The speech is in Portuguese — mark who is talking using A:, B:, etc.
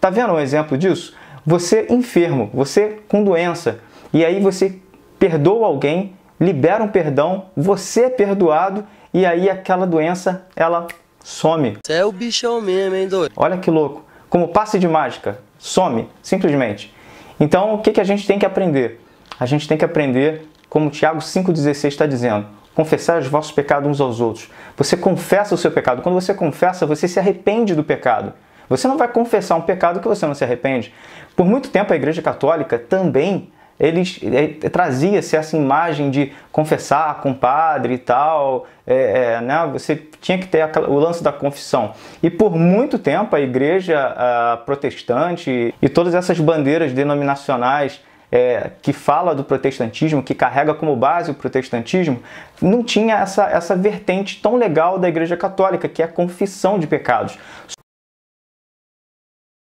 A: Tá vendo um exemplo disso? Você enfermo, você com doença, e aí você perdoa alguém, libera um perdão, você é perdoado e aí aquela doença ela some. Você é o bichão mesmo, hein, doido? Olha que louco. Como passe de mágica, some, simplesmente. Então, o que, que a gente tem que aprender? A gente tem que aprender, como Tiago 5,16 está dizendo, confessar os vossos pecados uns aos outros. Você confessa o seu pecado. Quando você confessa, você se arrepende do pecado. Você não vai confessar um pecado que você não se arrepende. Por muito tempo a Igreja Católica também eles é, eh, trazia-se essa imagem de confessar com o padre e tal, é, é, né? você tinha que ter o lance da confissão. E por muito tempo a igreja a protestante e todas essas bandeiras denominacionais é, que fala do protestantismo, que carrega como base o protestantismo, não tinha essa, essa vertente tão legal da Igreja Católica, que é a confissão de pecados.